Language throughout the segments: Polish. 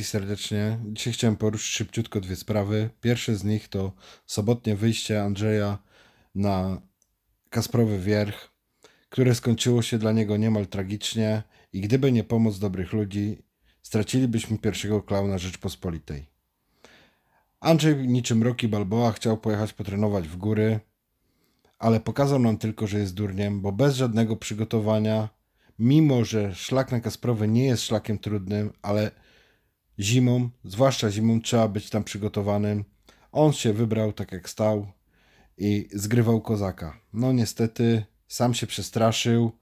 wszystkich serdecznie. Dzisiaj chciałem poruszyć szybciutko dwie sprawy. Pierwsze z nich to sobotnie wyjście Andrzeja na Kasprowy Wierch, które skończyło się dla niego niemal tragicznie i gdyby nie pomoc dobrych ludzi, stracilibyśmy pierwszego klauna Rzeczpospolitej. Andrzej niczym Rocky Balboa chciał pojechać potrenować w góry, ale pokazał nam tylko, że jest durniem, bo bez żadnego przygotowania mimo że szlak na Kasprowy nie jest szlakiem trudnym, ale zimą, zwłaszcza zimą, trzeba być tam przygotowanym. On się wybrał tak jak stał i zgrywał kozaka. No niestety, sam się przestraszył.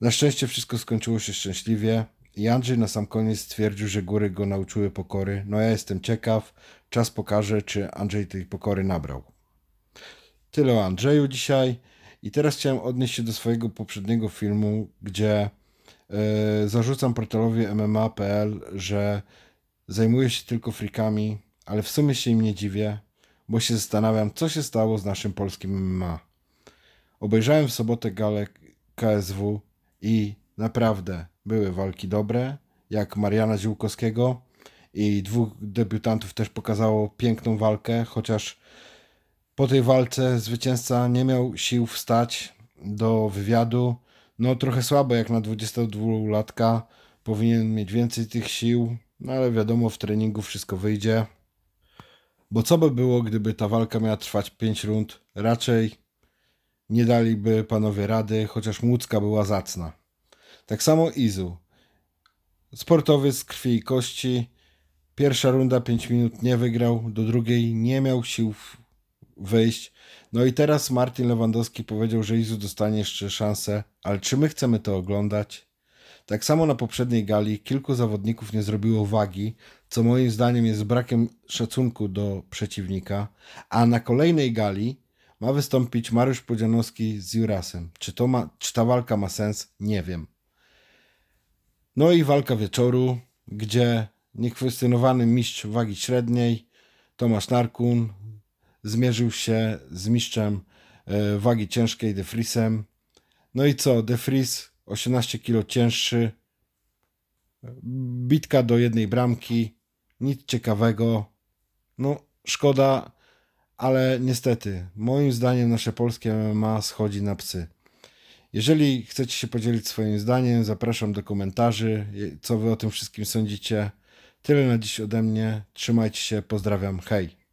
Na szczęście wszystko skończyło się szczęśliwie. I Andrzej na sam koniec stwierdził, że góry go nauczyły pokory. No ja jestem ciekaw, czas pokaże, czy Andrzej tej pokory nabrał. Tyle o Andrzeju dzisiaj. I teraz chciałem odnieść się do swojego poprzedniego filmu, gdzie E, zarzucam portalowi MMA.pl, że zajmuje się tylko frikami, ale w sumie się im nie dziwię, bo się zastanawiam, co się stało z naszym polskim MMA. Obejrzałem w sobotę galę KSW i naprawdę były walki dobre, jak Mariana Ziłkowskiego i dwóch debiutantów też pokazało piękną walkę, chociaż po tej walce zwycięzca nie miał sił wstać do wywiadu no trochę słabo jak na 22-latka. Powinien mieć więcej tych sił, no ale wiadomo, w treningu wszystko wyjdzie. Bo co by było, gdyby ta walka miała trwać 5 rund? Raczej nie daliby panowie rady, chociaż Młódzka była zacna. Tak samo Izu. Sportowiec krwi i kości. Pierwsza runda 5 minut nie wygrał, do drugiej nie miał sił wyjść. No i teraz Martin Lewandowski powiedział, że Izu dostanie jeszcze szansę, ale czy my chcemy to oglądać? Tak samo na poprzedniej gali kilku zawodników nie zrobiło wagi, co moim zdaniem jest brakiem szacunku do przeciwnika, a na kolejnej gali ma wystąpić Mariusz Podzianowski z Jurasem. Czy, to ma, czy ta walka ma sens? Nie wiem. No i walka wieczoru, gdzie niekwestionowany mistrz wagi średniej Tomasz Narkun zmierzył się z mistrzem e, wagi ciężkiej De Friesem. No i co? De 18 kg cięższy. Bitka do jednej bramki. Nic ciekawego. No, szkoda, ale niestety, moim zdaniem nasze polskie MMA schodzi na psy. Jeżeli chcecie się podzielić swoim zdaniem, zapraszam do komentarzy, co wy o tym wszystkim sądzicie. Tyle na dziś ode mnie. Trzymajcie się, pozdrawiam. Hej!